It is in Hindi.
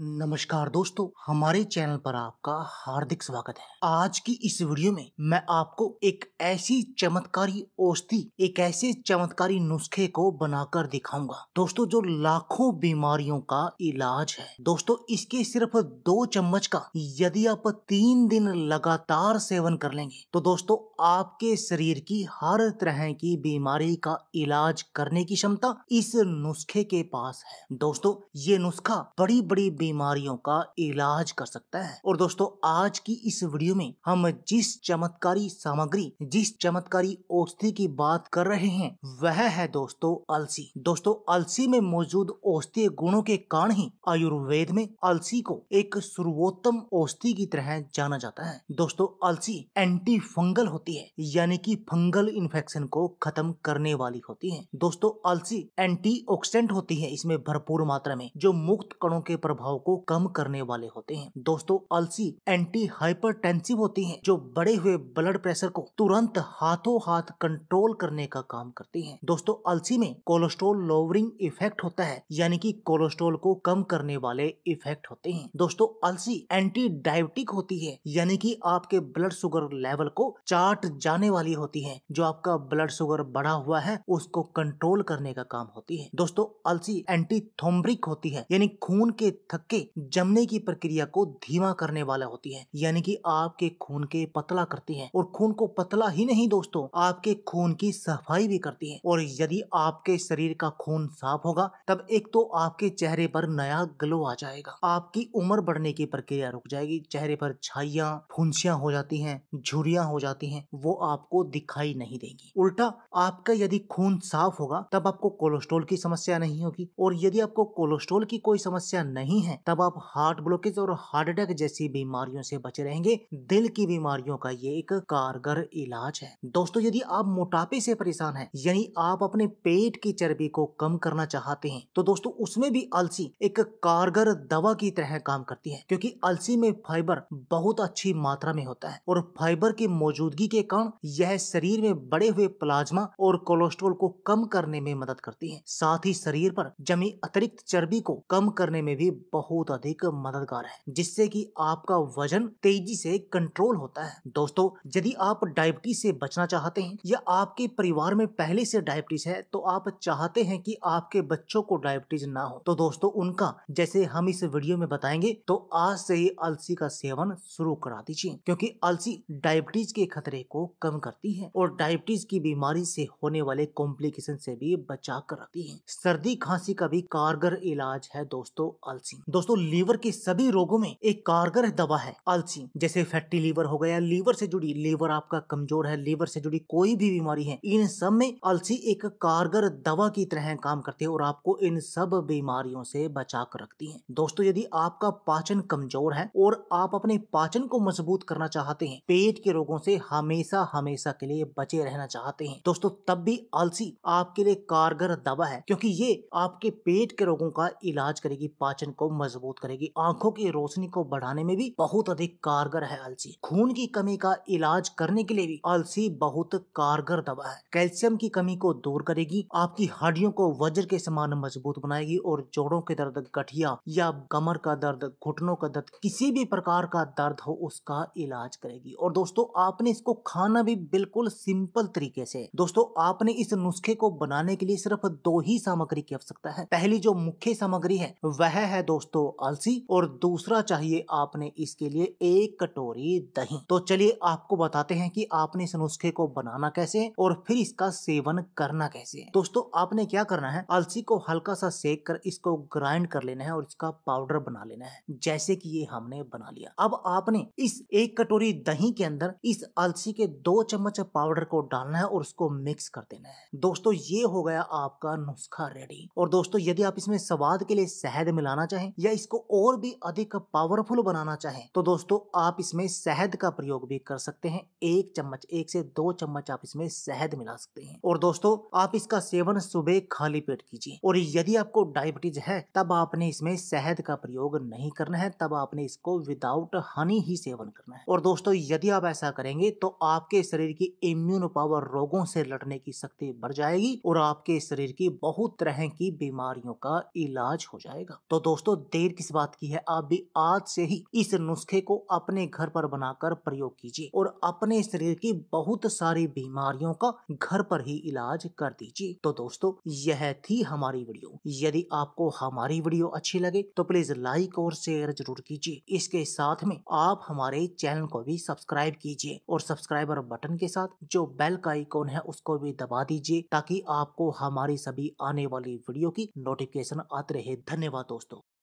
नमस्कार दोस्तों हमारे चैनल पर आपका हार्दिक स्वागत है आज की इस वीडियो में मैं आपको एक ऐसी चमत्कारी औषधि एक ऐसे चमत्कारी नुस्खे को बनाकर दिखाऊंगा दोस्तों जो लाखों बीमारियों का इलाज है दोस्तों इसके सिर्फ दो चम्मच का यदि आप तीन दिन लगातार सेवन कर लेंगे तो दोस्तों आपके शरीर की हर तरह की बीमारी का इलाज करने की क्षमता इस नुस्खे के पास है दोस्तों ये नुस्खा बड़ी बड़ी बीमारियों का इलाज कर सकता है और दोस्तों आज की इस वीडियो में हम जिस चमत्कारी सामग्री जिस चमत्कारी औषधि की बात कर रहे हैं वह है दोस्तों अलसी दोस्तों अलसी में मौजूद औषधीय गुणों के कारण ही आयुर्वेद में अलसी को एक सर्वोत्तम औषधि की तरह जाना जाता है दोस्तों अलसी एंटी फंगल होती है यानी कि फंगल इन्फेक्शन को खत्म करने वाली होती है दोस्तों अलसी एंटी होती है इसमें भरपूर मात्रा में जो मुक्त कणों के प्रभाव तनाव को कम करने वाले होते हैं दोस्तों अलसी एंटी हाइपर होती है जो बढ़े हुए ब्लड प्रेशर को तुरंत हाथों हाथ कंट्रोल करने का काम करती है दोस्तों अलसी में कोलेस्ट्रोल लोवरिंग इफेक्ट होता है यानी कि कोलेस्ट्रोल को कम करने वाले इफेक्ट होते हैं दोस्तों अलसी एंटी डायबिटिक होती है यानी कि आपके ब्लड शुगर लेवल को चाट जाने वाली होती है जो आपका ब्लड शुगर बढ़ा हुआ है उसको कंट्रोल करने का काम होती है दोस्तों अलसी एंटी थोम्ब्रिक होती है यानी खून के थक के जमने की प्रक्रिया को धीमा करने वाला होती है यानी कि आपके खून के पतला करती है और खून को पतला ही नहीं दोस्तों आपके खून की सफाई भी करती है और यदि आपके शरीर का खून साफ होगा तब एक तो आपके चेहरे पर नया ग्लो आ जाएगा आपकी उम्र बढ़ने की प्रक्रिया रुक जाएगी चेहरे पर छाइया फुंसियां हो जाती हैं झुरिया हो जाती हैं वो आपको दिखाई नहीं देंगी उल्टा आपका यदि खून साफ होगा तब आपको कोलेस्ट्रोल की समस्या नहीं होगी और यदि आपको कोलेस्ट्रोल की कोई समस्या नहीं है तब आप हार्ट ब्लॉकेज और हार्ट अटैक जैसी बीमारियों से बचे रहेंगे दिल की बीमारियों का ये एक कारगर इलाज है दोस्तों यदि आप मोटापे से परेशान हैं यानी आप अपने पेट की चर्बी को कम करना चाहते हैं तो दोस्तों उसमें भी अलसी एक कारगर दवा की तरह काम करती है क्योंकि अलसी में फाइबर बहुत अच्छी मात्रा में होता है और फाइबर की मौजूदगी के कारण यह शरीर में बड़े हुए प्लाज्मा और कोलेस्ट्रोल को कम करने में मदद करती है साथ ही शरीर पर जमी अतिरिक्त चर्बी को कम करने में भी बहुत अधिक मददगार है जिससे कि आपका वजन तेजी से कंट्रोल होता है दोस्तों यदि आप डायबिटीज से बचना चाहते हैं या आपके परिवार में पहले से डायबिटीज है तो आप चाहते हैं कि आपके बच्चों को डायबिटीज ना हो तो दोस्तों उनका जैसे हम इस वीडियो में बताएंगे तो आज से ही अलसी का सेवन शुरू करा दीजिए क्योंकि अलसी डायबिटीज के खतरे को कम करती है और डायबिटीज की बीमारी से होने वाले कॉम्प्लिकेशन से भी बचा कर रखती है सर्दी खांसी का भी कारगर इलाज है दोस्तों अलसी दोस्तों लीवर के सभी रोगों में एक कारगर दवा है आलसी जैसे फैटी लीवर हो गया लीवर से जुड़ी लीवर आपका कमजोर है लीवर से जुड़ी कोई भी बीमारी है इन सब में आलसी एक कारगर दवा की तरह काम करती है और आपको इन सब बीमारियों से बचा कर रखती है दोस्तों यदि आपका पाचन कमजोर है और आप अपने पाचन को मजबूत करना चाहते हैं पेट के रोगों से हमेशा हमेशा के लिए बचे रहना चाहते हैं दोस्तों तब भी आलसी आपके लिए कारगर दवा है क्योंकि ये आपके पेट के रोगों का इलाज करेगी पाचन को मजबूत करेगी आंखों की रोशनी को बढ़ाने में भी बहुत अधिक कारगर है अलसी खून की कमी का इलाज करने के लिए भी अलसी बहुत कारगर दवा है कैल्शियम की कमी को दूर करेगी आपकी हड्डियों को वज्र के समान मजबूत बनाएगी और जोड़ों के दर्द गठिया या कमर का दर्द घुटनों का दर्द किसी भी प्रकार का दर्द हो उसका इलाज करेगी और दोस्तों आपने इसको खाना भी बिल्कुल सिंपल तरीके से दोस्तों आपने इस नुस्खे को बनाने के लिए सिर्फ दो ही सामग्री की आवश्यकता है पहली जो मुख्य सामग्री है वह है दोस्तों दोस्तों अलसी और दूसरा चाहिए आपने इसके लिए एक कटोरी दही तो चलिए आपको बताते हैं कि आपने इस नुस्खे को बनाना कैसे और फिर इसका सेवन करना कैसे दोस्तों आपने क्या करना है अलसी को हल्का सा सेक कर इसको ग्राइंड कर लेना है और इसका पाउडर बना लेना है जैसे की ये हमने बना लिया अब आपने इस एक कटोरी दही के अंदर इस अलसी के दो चम्मच पाउडर को डालना है और उसको मिक्स कर देना है दोस्तों ये हो गया आपका नुस्खा रेडी और दोस्तों यदि आप इसमें स्वाद के लिए शहद मिलाना चाहें या इसको और भी अधिक पावरफुल बनाना चाहें तो दोस्तों आप इसमें शहद का प्रयोग भी कर सकते हैं एक चम्मच एक से दो चम्मच आप इसमें शहद मिला सकते हैं और दोस्तों आप इसका सेवन सुबह खाली पेट कीजिए और यदि आपको डायबिटीज है तब आपने इसमें शहद का प्रयोग नहीं करना है तब आपने इसको विदाउट हनी ही सेवन करना है और दोस्तों यदि आप ऐसा करेंगे तो आपके शरीर की इम्यून पावर रोगों से लड़ने की शक्ति बढ़ जाएगी और आपके शरीर की बहुत तरह की बीमारियों का इलाज हो जाएगा तो दोस्तों देर किस बात की है आप भी आज से ही इस नुस्खे को अपने घर पर बनाकर प्रयोग कीजिए और अपने शरीर की बहुत सारी बीमारियों का घर पर ही इलाज कर दीजिए तो दोस्तों यह थी हमारी वीडियो यदि आपको हमारी वीडियो अच्छी लगे तो प्लीज लाइक और शेयर जरूर कीजिए इसके साथ में आप हमारे चैनल को भी सब्सक्राइब कीजिए और सब्सक्राइबर बटन के साथ जो बेल का आइकॉन है उसको भी दबा दीजिए ताकि आपको हमारी सभी आने वाली वीडियो की नोटिफिकेशन आते रहे धन्यवाद दोस्तों